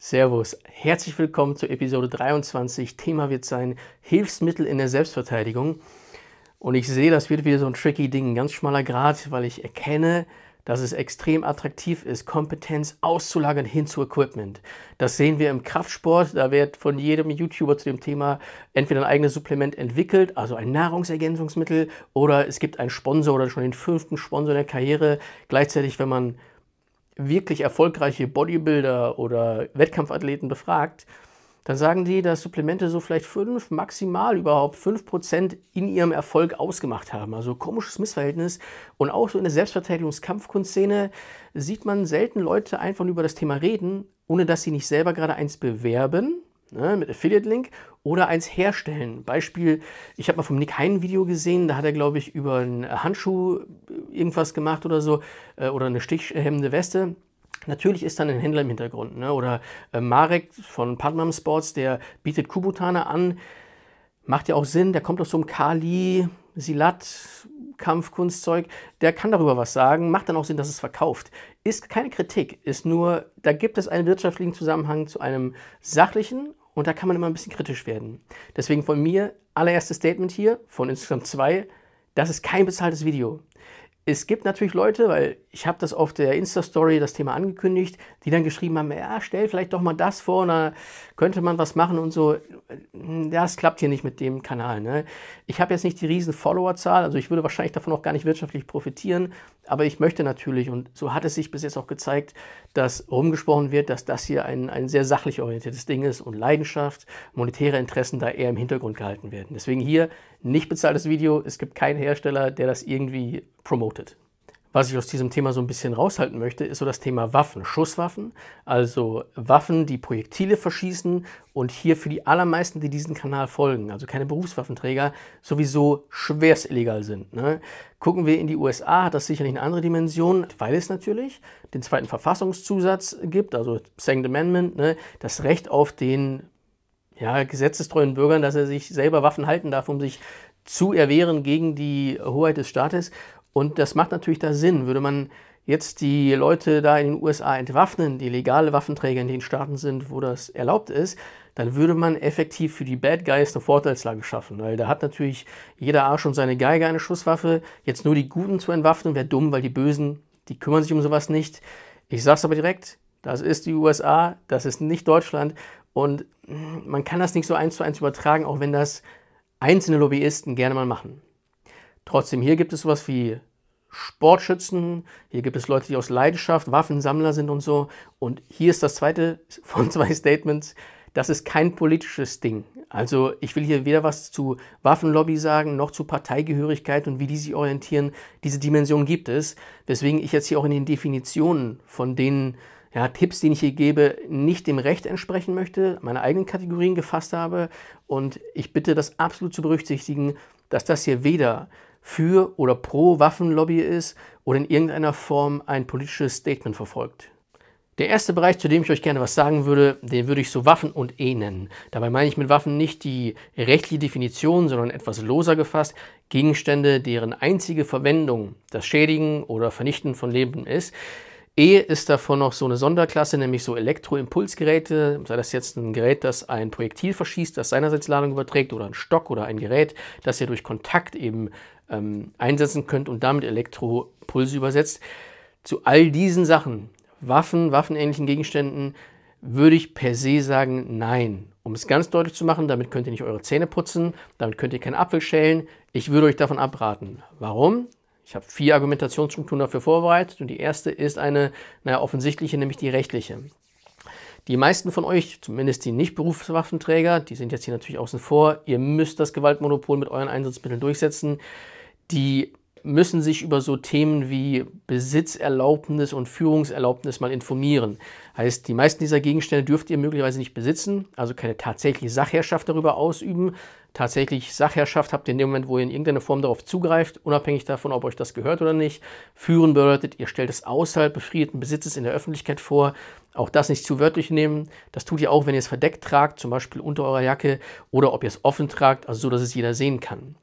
Servus, herzlich willkommen zu Episode 23. Thema wird sein Hilfsmittel in der Selbstverteidigung. Und ich sehe, das wird wieder so ein tricky Ding, ein ganz schmaler Grad, weil ich erkenne, dass es extrem attraktiv ist, Kompetenz auszulagern hin zu Equipment. Das sehen wir im Kraftsport. Da wird von jedem YouTuber zu dem Thema entweder ein eigenes Supplement entwickelt, also ein Nahrungsergänzungsmittel, oder es gibt einen Sponsor oder schon den fünften Sponsor in der Karriere. Gleichzeitig, wenn man wirklich erfolgreiche Bodybuilder oder Wettkampfathleten befragt, dann sagen die, dass Supplemente so vielleicht fünf, maximal überhaupt fünf Prozent in ihrem Erfolg ausgemacht haben. Also komisches Missverhältnis. Und auch so in der Selbstverteidigungskampfkunstszene sieht man selten Leute einfach über das Thema reden, ohne dass sie nicht selber gerade eins bewerben ne, mit Affiliate-Link oder eins herstellen. Beispiel, ich habe mal vom Nick Hein Video gesehen, da hat er, glaube ich, über einen Handschuh äh, irgendwas gemacht oder so äh, oder eine stichhemmende Weste. Natürlich ist dann ein Händler im Hintergrund. Ne? Oder äh, Marek von Padmam Sports, der bietet Kubutane an. Macht ja auch Sinn, der kommt aus so einem Kali, Silat, Kampfkunstzeug, der kann darüber was sagen, macht dann auch Sinn, dass es verkauft. Ist keine Kritik, ist nur, da gibt es einen wirtschaftlichen Zusammenhang zu einem sachlichen und da kann man immer ein bisschen kritisch werden. Deswegen von mir allererstes Statement hier, von Instagram 2, das ist kein bezahltes Video. Es gibt natürlich Leute, weil ich habe das auf der Insta-Story das Thema angekündigt, die dann geschrieben haben, ja, stell vielleicht doch mal das vor, da könnte man was machen und so. Hm, das klappt hier nicht mit dem Kanal. Ne? Ich habe jetzt nicht die riesen Followerzahl, also ich würde wahrscheinlich davon auch gar nicht wirtschaftlich profitieren, aber ich möchte natürlich, und so hat es sich bis jetzt auch gezeigt, dass rumgesprochen wird, dass das hier ein, ein sehr sachlich orientiertes Ding ist und Leidenschaft, monetäre Interessen da eher im Hintergrund gehalten werden. Deswegen hier nicht bezahltes Video, es gibt keinen Hersteller, der das irgendwie promotet. Was ich aus diesem Thema so ein bisschen raushalten möchte, ist so das Thema Waffen, Schusswaffen, also Waffen, die Projektile verschießen und hier für die allermeisten, die diesen Kanal folgen, also keine Berufswaffenträger, sowieso schwerst illegal sind. Ne? Gucken wir in die USA, hat das sicherlich eine andere Dimension, weil es natürlich den zweiten Verfassungszusatz gibt, also Second Amendment, ne? das Recht auf den ja, gesetzestreuen Bürgern, dass er sich selber Waffen halten darf, um sich zu erwehren gegen die Hoheit des Staates. Und das macht natürlich da Sinn. Würde man jetzt die Leute da in den USA entwaffnen, die legale Waffenträger in den Staaten sind, wo das erlaubt ist, dann würde man effektiv für die Bad Guys eine Vorteilslage schaffen. Weil da hat natürlich jeder Arsch und seine Geige eine Schusswaffe. Jetzt nur die Guten zu entwaffnen, wäre dumm, weil die Bösen, die kümmern sich um sowas nicht. Ich sag's aber direkt, das ist die USA, das ist nicht Deutschland. Und man kann das nicht so eins zu eins übertragen, auch wenn das einzelne Lobbyisten gerne mal machen. Trotzdem, hier gibt es sowas wie Sportschützen, hier gibt es Leute, die aus Leidenschaft Waffensammler sind und so. Und hier ist das zweite von zwei Statements, das ist kein politisches Ding. Also ich will hier weder was zu Waffenlobby sagen, noch zu Parteigehörigkeit und wie die sich orientieren. Diese Dimension gibt es, weswegen ich jetzt hier auch in den Definitionen von den ja, Tipps, die ich hier gebe, nicht dem Recht entsprechen möchte, meine eigenen Kategorien gefasst habe. Und ich bitte, das absolut zu berücksichtigen, dass das hier weder für oder pro Waffenlobby ist oder in irgendeiner Form ein politisches Statement verfolgt. Der erste Bereich, zu dem ich euch gerne was sagen würde, den würde ich so Waffen und E nennen. Dabei meine ich mit Waffen nicht die rechtliche Definition, sondern etwas loser gefasst Gegenstände, deren einzige Verwendung das Schädigen oder Vernichten von Leben ist, E ist davon noch so eine Sonderklasse, nämlich so Elektroimpulsgeräte. Sei das jetzt ein Gerät, das ein Projektil verschießt, das seinerseits Ladung überträgt, oder ein Stock oder ein Gerät, das ihr durch Kontakt eben ähm, einsetzen könnt und damit Elektropulse übersetzt. Zu all diesen Sachen, Waffen, waffenähnlichen Gegenständen, würde ich per se sagen, nein. Um es ganz deutlich zu machen, damit könnt ihr nicht eure Zähne putzen, damit könnt ihr keinen Apfel schälen. Ich würde euch davon abraten. Warum? Ich habe vier Argumentationsstrukturen dafür vorbereitet und die erste ist eine, naja, offensichtliche, nämlich die rechtliche. Die meisten von euch, zumindest die Nicht-Berufswaffenträger, die sind jetzt hier natürlich außen vor, ihr müsst das Gewaltmonopol mit euren Einsatzmitteln durchsetzen. Die müssen sich über so Themen wie Besitzerlaubnis und Führungserlaubnis mal informieren. Heißt, die meisten dieser Gegenstände dürft ihr möglicherweise nicht besitzen, also keine tatsächliche Sachherrschaft darüber ausüben. Tatsächlich Sachherrschaft habt ihr in dem Moment, wo ihr in irgendeiner Form darauf zugreift, unabhängig davon, ob euch das gehört oder nicht. Führen bedeutet, ihr stellt es außerhalb befriedeten Besitzes in der Öffentlichkeit vor. Auch das nicht zu wörtlich nehmen. Das tut ihr auch, wenn ihr es verdeckt tragt, zum Beispiel unter eurer Jacke, oder ob ihr es offen tragt, also so, dass es jeder sehen kann.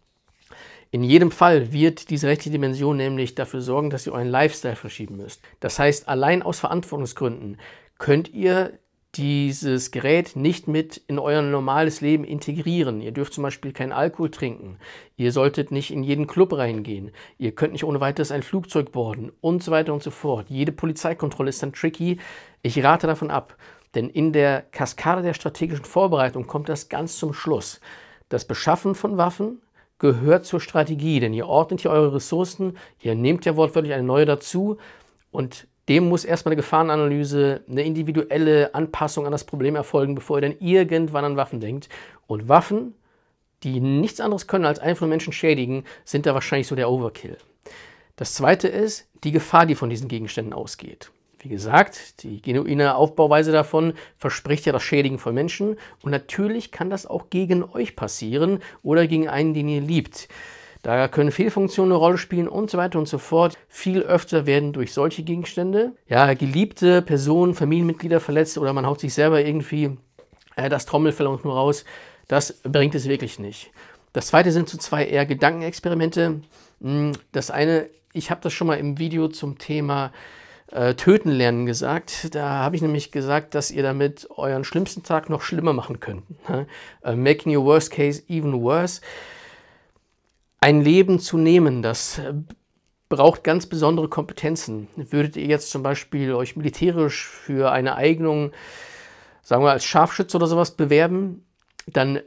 In jedem Fall wird diese rechtliche Dimension nämlich dafür sorgen, dass ihr euren Lifestyle verschieben müsst. Das heißt, allein aus Verantwortungsgründen könnt ihr dieses Gerät nicht mit in euer normales Leben integrieren. Ihr dürft zum Beispiel keinen Alkohol trinken. Ihr solltet nicht in jeden Club reingehen. Ihr könnt nicht ohne weiteres ein Flugzeug boarden und so weiter und so fort. Jede Polizeikontrolle ist dann tricky. Ich rate davon ab, denn in der Kaskade der strategischen Vorbereitung kommt das ganz zum Schluss. Das Beschaffen von Waffen, gehört zur Strategie, denn ihr ordnet hier eure Ressourcen, ihr nehmt ja wortwörtlich eine neue dazu und dem muss erstmal eine Gefahrenanalyse, eine individuelle Anpassung an das Problem erfolgen, bevor ihr dann irgendwann an Waffen denkt. Und Waffen, die nichts anderes können als einzelne Menschen schädigen, sind da wahrscheinlich so der Overkill. Das zweite ist die Gefahr, die von diesen Gegenständen ausgeht. Wie gesagt, die genuine Aufbauweise davon verspricht ja das Schädigen von Menschen und natürlich kann das auch gegen euch passieren oder gegen einen, den ihr liebt. Da können Fehlfunktionen eine Rolle spielen und so weiter und so fort. Viel öfter werden durch solche Gegenstände, ja, geliebte Personen, Familienmitglieder verletzt oder man haut sich selber irgendwie äh, das Trommelfell und nur raus. Das bringt es wirklich nicht. Das zweite sind so zwei eher Gedankenexperimente. Hm, das eine, ich habe das schon mal im Video zum Thema äh, töten lernen gesagt. Da habe ich nämlich gesagt, dass ihr damit euren schlimmsten Tag noch schlimmer machen könnt. Ne? Äh, making your worst case even worse. Ein Leben zu nehmen, das äh, braucht ganz besondere Kompetenzen. Würdet ihr jetzt zum Beispiel euch militärisch für eine Eignung, sagen wir als Scharfschütze oder sowas, bewerben, dann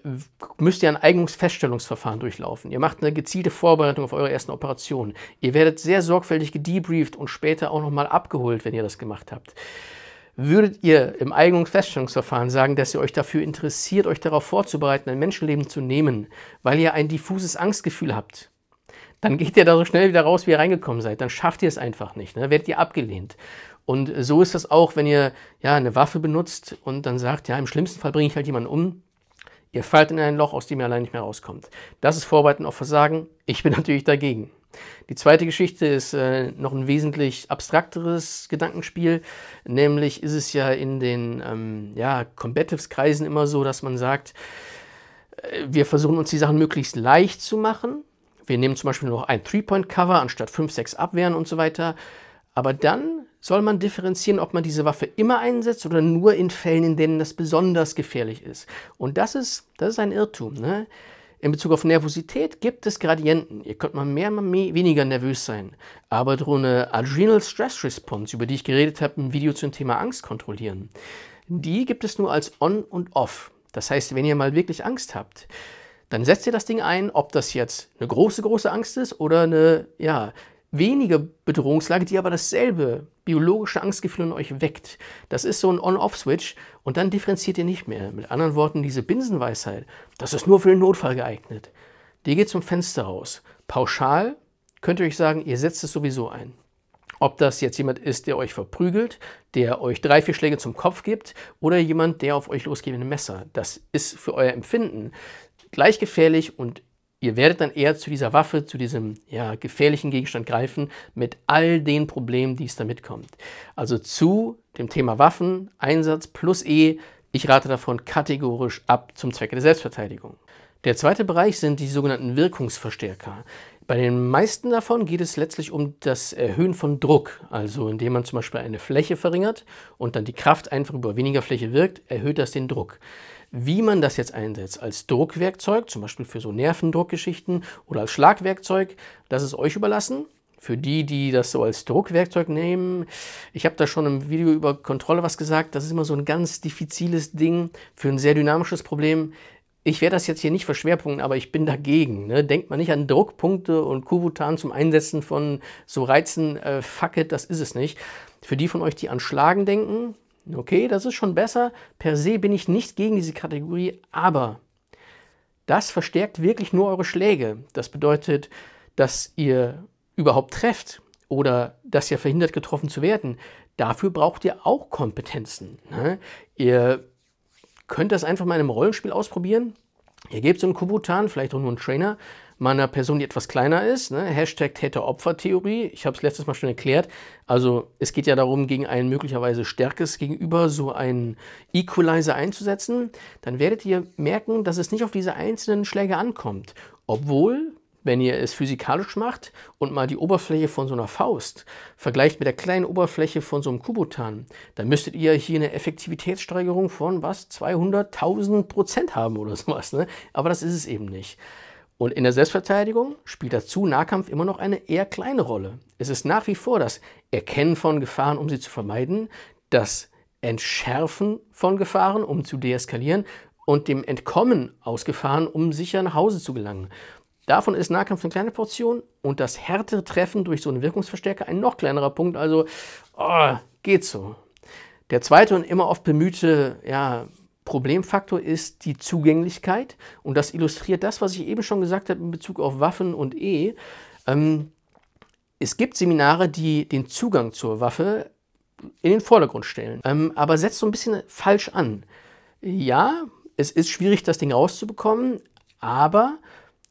müsst ihr ein Eignungsfeststellungsverfahren durchlaufen. Ihr macht eine gezielte Vorbereitung auf eure ersten Operationen. Ihr werdet sehr sorgfältig gedebrieft und später auch nochmal abgeholt, wenn ihr das gemacht habt. Würdet ihr im Eignungsfeststellungsverfahren sagen, dass ihr euch dafür interessiert, euch darauf vorzubereiten, ein Menschenleben zu nehmen, weil ihr ein diffuses Angstgefühl habt, dann geht ihr da so schnell wieder raus, wie ihr reingekommen seid. Dann schafft ihr es einfach nicht. Ne? Dann werdet ihr abgelehnt. Und so ist das auch, wenn ihr ja eine Waffe benutzt und dann sagt, ja, im schlimmsten Fall bringe ich halt jemanden um Ihr fallt in ein Loch, aus dem ihr allein nicht mehr rauskommt. Das ist Vorbereiten auf Versagen. Ich bin natürlich dagegen. Die zweite Geschichte ist äh, noch ein wesentlich abstrakteres Gedankenspiel. Nämlich ist es ja in den ähm, ja, Combatives-Kreisen immer so, dass man sagt, äh, wir versuchen uns die Sachen möglichst leicht zu machen. Wir nehmen zum Beispiel noch ein Three-Point-Cover anstatt 5-6 Abwehren und so weiter. Aber dann soll man differenzieren, ob man diese Waffe immer einsetzt oder nur in Fällen, in denen das besonders gefährlich ist. Und das ist, das ist ein Irrtum. Ne? In Bezug auf Nervosität gibt es Gradienten. Ihr könnt mal mehr, mal mehr, weniger nervös sein. Aber drohne Adrenal Stress Response, über die ich geredet habe, ein Video zum Thema Angst kontrollieren. Die gibt es nur als On und Off. Das heißt, wenn ihr mal wirklich Angst habt, dann setzt ihr das Ding ein, ob das jetzt eine große, große Angst ist oder eine, ja, weniger Bedrohungslage, die aber dasselbe biologische Angstgefühl in euch weckt. Das ist so ein On-Off-Switch und dann differenziert ihr nicht mehr. Mit anderen Worten, diese Binsenweisheit, das ist nur für den Notfall geeignet. Die geht zum Fenster raus. Pauschal könnt ihr euch sagen, ihr setzt es sowieso ein. Ob das jetzt jemand ist, der euch verprügelt, der euch drei, vier Schläge zum Kopf gibt oder jemand, der auf euch losgeht mit einem Messer. Das ist für euer Empfinden gleich gefährlich und Ihr werdet dann eher zu dieser Waffe, zu diesem ja, gefährlichen Gegenstand greifen, mit all den Problemen, die es damit kommt. Also zu dem Thema Waffen, Einsatz plus E, ich rate davon kategorisch ab zum Zwecke der Selbstverteidigung. Der zweite Bereich sind die sogenannten Wirkungsverstärker. Bei den meisten davon geht es letztlich um das Erhöhen von Druck, also indem man zum Beispiel eine Fläche verringert und dann die Kraft einfach über weniger Fläche wirkt, erhöht das den Druck. Wie man das jetzt einsetzt als Druckwerkzeug, zum Beispiel für so Nervendruckgeschichten oder als Schlagwerkzeug, das ist euch überlassen. Für die, die das so als Druckwerkzeug nehmen, ich habe da schon im Video über Kontrolle was gesagt, das ist immer so ein ganz diffiziles Ding für ein sehr dynamisches Problem. Ich werde das jetzt hier nicht verschwerpunkten, aber ich bin dagegen. Ne? Denkt man nicht an Druckpunkte und Kubutan zum Einsetzen von so Reizen, äh, fuck it, das ist es nicht. Für die von euch, die an Schlagen denken, Okay, das ist schon besser. Per se bin ich nicht gegen diese Kategorie, aber das verstärkt wirklich nur eure Schläge. Das bedeutet, dass ihr überhaupt trefft oder dass ihr verhindert, getroffen zu werden. Dafür braucht ihr auch Kompetenzen. Ne? Ihr könnt das einfach mal in einem Rollenspiel ausprobieren. Ihr gebt so einen Kubutan, vielleicht auch nur einen Trainer, meiner Person, die etwas kleiner ist. Ne? Hashtag Täter-Opfer-Theorie. Ich habe es letztes Mal schon erklärt. Also es geht ja darum, gegen ein möglicherweise stärkes Gegenüber so einen Equalizer einzusetzen. Dann werdet ihr merken, dass es nicht auf diese einzelnen Schläge ankommt. Obwohl, wenn ihr es physikalisch macht und mal die Oberfläche von so einer Faust vergleicht mit der kleinen Oberfläche von so einem Kubotan, dann müsstet ihr hier eine Effektivitätssteigerung von was 200.000 Prozent haben oder sowas. Ne? Aber das ist es eben nicht. Und in der Selbstverteidigung spielt dazu Nahkampf immer noch eine eher kleine Rolle. Es ist nach wie vor das Erkennen von Gefahren, um sie zu vermeiden, das Entschärfen von Gefahren, um zu deeskalieren und dem Entkommen aus Gefahren, um sicher nach Hause zu gelangen. Davon ist Nahkampf eine kleine Portion und das härtere Treffen durch so einen Wirkungsverstärker ein noch kleinerer Punkt. Also oh, geht so. Der zweite und immer oft bemühte ja, Problemfaktor ist die Zugänglichkeit und das illustriert das, was ich eben schon gesagt habe in Bezug auf Waffen und E. Ähm, es gibt Seminare, die den Zugang zur Waffe in den Vordergrund stellen, ähm, aber setzt so ein bisschen falsch an. Ja, es ist schwierig, das Ding rauszubekommen, aber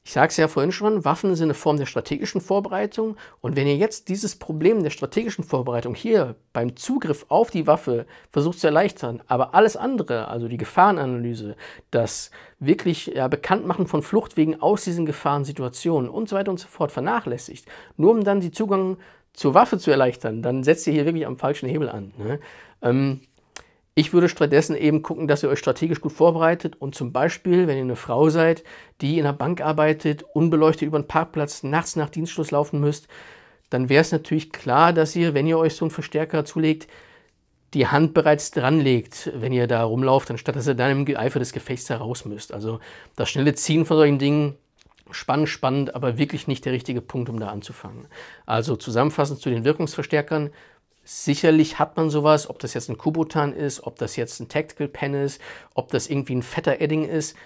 ich sage es ja vorhin schon, Waffen sind eine Form der strategischen Vorbereitung. Und wenn ihr jetzt dieses Problem der strategischen Vorbereitung hier beim Zugriff auf die Waffe versucht zu erleichtern, aber alles andere, also die Gefahrenanalyse, das wirklich ja, Bekanntmachen von Fluchtwegen aus diesen Gefahrensituationen und so weiter und so fort vernachlässigt, nur um dann die Zugang zur Waffe zu erleichtern, dann setzt ihr hier wirklich am falschen Hebel an. Ne? Ähm, ich würde stattdessen eben gucken, dass ihr euch strategisch gut vorbereitet und zum Beispiel, wenn ihr eine Frau seid, die in einer Bank arbeitet, unbeleuchtet über den Parkplatz nachts nach Dienstschluss laufen müsst, dann wäre es natürlich klar, dass ihr, wenn ihr euch so einen Verstärker zulegt, die Hand bereits dranlegt, wenn ihr da rumlauft, anstatt dass ihr dann im Eifer des Gefechts heraus müsst. Also das schnelle Ziehen von solchen Dingen, spannend, spannend, aber wirklich nicht der richtige Punkt, um da anzufangen. Also zusammenfassend zu den Wirkungsverstärkern, Sicherlich hat man sowas, ob das jetzt ein Kubotan ist, ob das jetzt ein Tactical Pen ist, ob das irgendwie ein fetter Edding ist,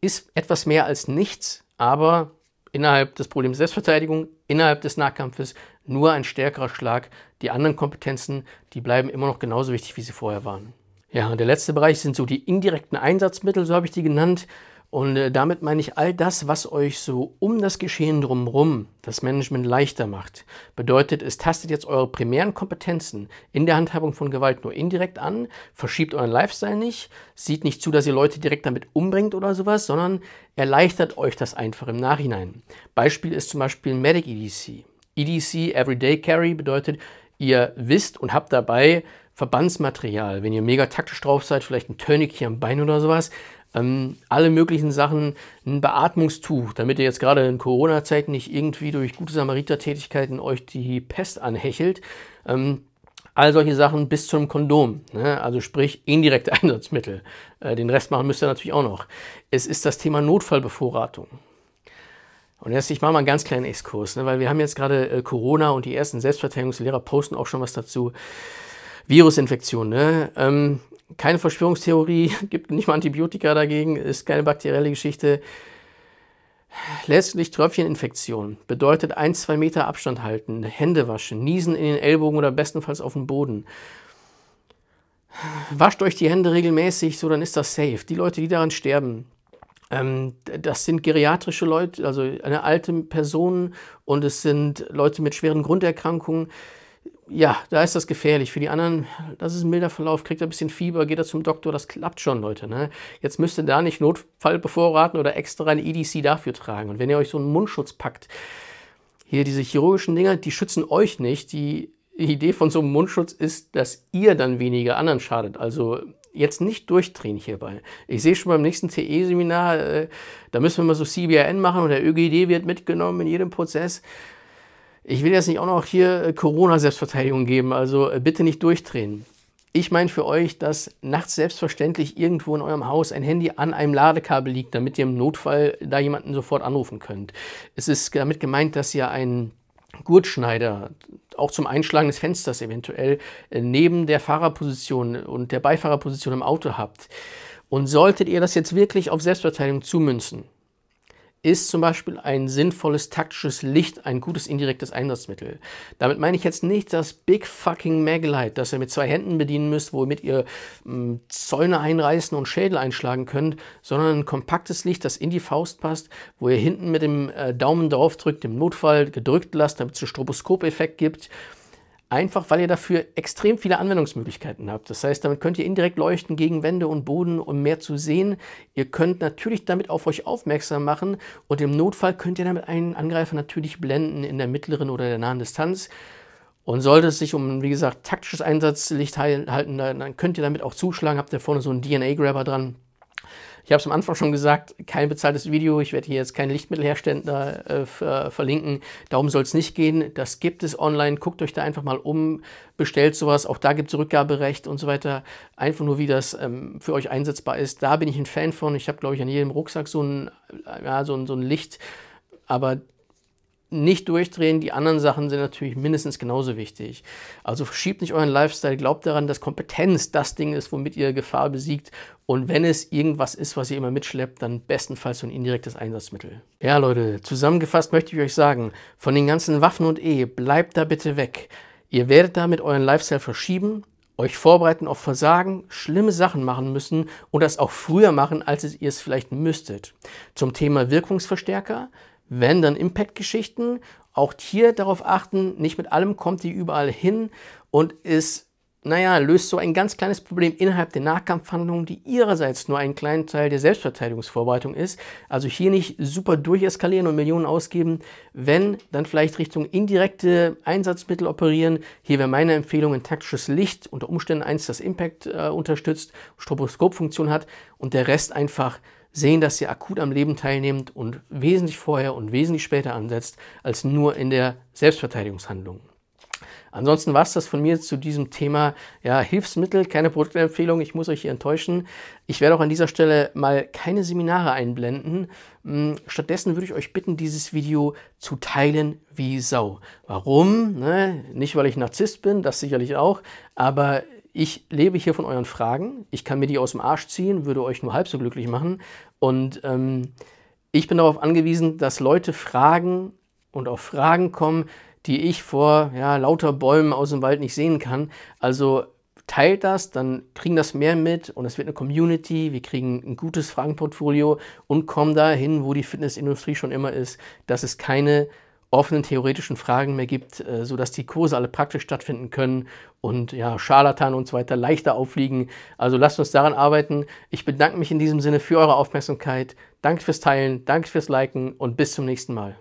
ist etwas mehr als nichts, aber innerhalb des Problems Selbstverteidigung, innerhalb des Nahkampfes nur ein stärkerer Schlag. Die anderen Kompetenzen, die bleiben immer noch genauso wichtig, wie sie vorher waren. Ja, und der letzte Bereich sind so die indirekten Einsatzmittel, so habe ich die genannt. Und äh, damit meine ich all das, was euch so um das Geschehen drumherum das Management leichter macht. Bedeutet, es tastet jetzt eure primären Kompetenzen in der Handhabung von Gewalt nur indirekt an, verschiebt euren Lifestyle nicht, sieht nicht zu, dass ihr Leute direkt damit umbringt oder sowas, sondern erleichtert euch das einfach im Nachhinein. Beispiel ist zum Beispiel Medic EDC. EDC, Everyday Carry, bedeutet, ihr wisst und habt dabei Verbandsmaterial. Wenn ihr mega taktisch drauf seid, vielleicht ein hier am Bein oder sowas, ähm, alle möglichen Sachen, ein Beatmungstuch, damit ihr jetzt gerade in Corona-Zeiten nicht irgendwie durch gute Samariter-Tätigkeiten euch die Pest anhechelt. Ähm, all solche Sachen bis zum Kondom, ne? also sprich indirekte Einsatzmittel. Äh, den Rest machen müsst ihr natürlich auch noch. Es ist das Thema Notfallbevorratung. Und jetzt, ich mache mal einen ganz kleinen Exkurs, ne? weil wir haben jetzt gerade äh, Corona und die ersten Selbstverteidigungslehrer posten auch schon was dazu. Virusinfektion, ne? Ähm, keine Verschwörungstheorie, gibt nicht mal Antibiotika dagegen, ist keine bakterielle Geschichte. Letztlich Tröpfcheninfektion bedeutet ein, zwei Meter Abstand halten, Hände waschen, niesen in den Ellbogen oder bestenfalls auf den Boden. Wascht euch die Hände regelmäßig, so dann ist das safe. Die Leute, die daran sterben, ähm, das sind geriatrische Leute, also eine alte Person und es sind Leute mit schweren Grunderkrankungen ja, da ist das gefährlich. Für die anderen, das ist ein milder Verlauf, kriegt er ein bisschen Fieber, geht er zum Doktor, das klappt schon, Leute. Ne? Jetzt müsst ihr da nicht Notfall bevorraten oder extra ein EDC dafür tragen. Und wenn ihr euch so einen Mundschutz packt, hier diese chirurgischen Dinger, die schützen euch nicht. Die Idee von so einem Mundschutz ist, dass ihr dann weniger anderen schadet. Also jetzt nicht durchdrehen hierbei. Ich sehe schon beim nächsten TE-Seminar, äh, da müssen wir mal so CBRN machen und der ÖGD wird mitgenommen in jedem Prozess ich will jetzt nicht auch noch hier äh, Corona-Selbstverteidigung geben, also äh, bitte nicht durchdrehen. Ich meine für euch, dass nachts selbstverständlich irgendwo in eurem Haus ein Handy an einem Ladekabel liegt, damit ihr im Notfall da jemanden sofort anrufen könnt. Es ist damit gemeint, dass ihr einen Gurtschneider auch zum Einschlagen des Fensters eventuell äh, neben der Fahrerposition und der Beifahrerposition im Auto habt. Und solltet ihr das jetzt wirklich auf Selbstverteidigung zumünzen, ist zum Beispiel ein sinnvolles taktisches Licht ein gutes indirektes Einsatzmittel. Damit meine ich jetzt nicht das Big Fucking Maglite, das ihr mit zwei Händen bedienen müsst, womit ihr mh, hm, Zäune einreißen und Schädel einschlagen könnt, sondern ein kompaktes Licht, das in die Faust passt, wo ihr hinten mit dem äh, Daumen drauf drückt, im Notfall gedrückt lasst, damit es einen Stroboskopeffekt gibt. Einfach weil ihr dafür extrem viele Anwendungsmöglichkeiten habt. Das heißt, damit könnt ihr indirekt leuchten gegen Wände und Boden, um mehr zu sehen. Ihr könnt natürlich damit auf euch aufmerksam machen und im Notfall könnt ihr damit einen Angreifer natürlich blenden in der mittleren oder der nahen Distanz. Und sollte es sich um, wie gesagt, taktisches Einsatzlicht halten, dann könnt ihr damit auch zuschlagen. Habt ihr vorne so einen DNA-Grabber dran. Ich habe es am Anfang schon gesagt, kein bezahltes Video. Ich werde hier jetzt kein Lichtmittelhersteller äh, verlinken. Darum soll es nicht gehen. Das gibt es online. Guckt euch da einfach mal um, bestellt sowas. Auch da gibt es Rückgaberecht und so weiter. Einfach nur, wie das ähm, für euch einsetzbar ist. Da bin ich ein Fan von. Ich habe, glaube ich, an jedem Rucksack so ein, äh, ja, so ein, so ein Licht aber nicht durchdrehen. Die anderen Sachen sind natürlich mindestens genauso wichtig. Also verschiebt nicht euren Lifestyle, glaubt daran, dass Kompetenz das Ding ist, womit ihr Gefahr besiegt. Und wenn es irgendwas ist, was ihr immer mitschleppt, dann bestenfalls so ein indirektes Einsatzmittel. Ja, Leute, zusammengefasst möchte ich euch sagen, von den ganzen Waffen und Ehe, bleibt da bitte weg. Ihr werdet damit euren Lifestyle verschieben, euch vorbereiten auf Versagen, schlimme Sachen machen müssen und das auch früher machen, als ihr es vielleicht müsstet. Zum Thema Wirkungsverstärker wenn dann Impact-Geschichten. Auch hier darauf achten, nicht mit allem kommt die überall hin und ist, naja, löst so ein ganz kleines Problem innerhalb der Nahkampfhandlungen, die ihrerseits nur ein kleiner Teil der Selbstverteidigungsvorbereitung ist. Also hier nicht super durcheskalieren und Millionen ausgeben. Wenn, dann vielleicht Richtung indirekte Einsatzmittel operieren. Hier wäre meine Empfehlung ein taktisches Licht, unter Umständen eins, das Impact äh, unterstützt, Stroboskopfunktion hat und der Rest einfach sehen, dass ihr akut am Leben teilnehmt und wesentlich vorher und wesentlich später ansetzt als nur in der Selbstverteidigungshandlung. Ansonsten war es das von mir zu diesem Thema ja, Hilfsmittel, keine Produktempfehlung, ich muss euch hier enttäuschen. Ich werde auch an dieser Stelle mal keine Seminare einblenden. Hm, stattdessen würde ich euch bitten, dieses Video zu teilen wie Sau. Warum? Ne? Nicht, weil ich Narzisst bin, das sicherlich auch, aber ich lebe hier von euren Fragen. Ich kann mir die aus dem Arsch ziehen, würde euch nur halb so glücklich machen. Und ähm, ich bin darauf angewiesen, dass Leute fragen und auf Fragen kommen, die ich vor ja, lauter Bäumen aus dem Wald nicht sehen kann. Also teilt das, dann kriegen das mehr mit und es wird eine Community, wir kriegen ein gutes Fragenportfolio und kommen dahin, wo die Fitnessindustrie schon immer ist, dass es keine offenen theoretischen Fragen mehr gibt, äh, sodass die Kurse alle praktisch stattfinden können und ja, Scharlatan und so weiter leichter auffliegen. Also lasst uns daran arbeiten. Ich bedanke mich in diesem Sinne für eure Aufmerksamkeit. Danke fürs Teilen, danke fürs Liken und bis zum nächsten Mal.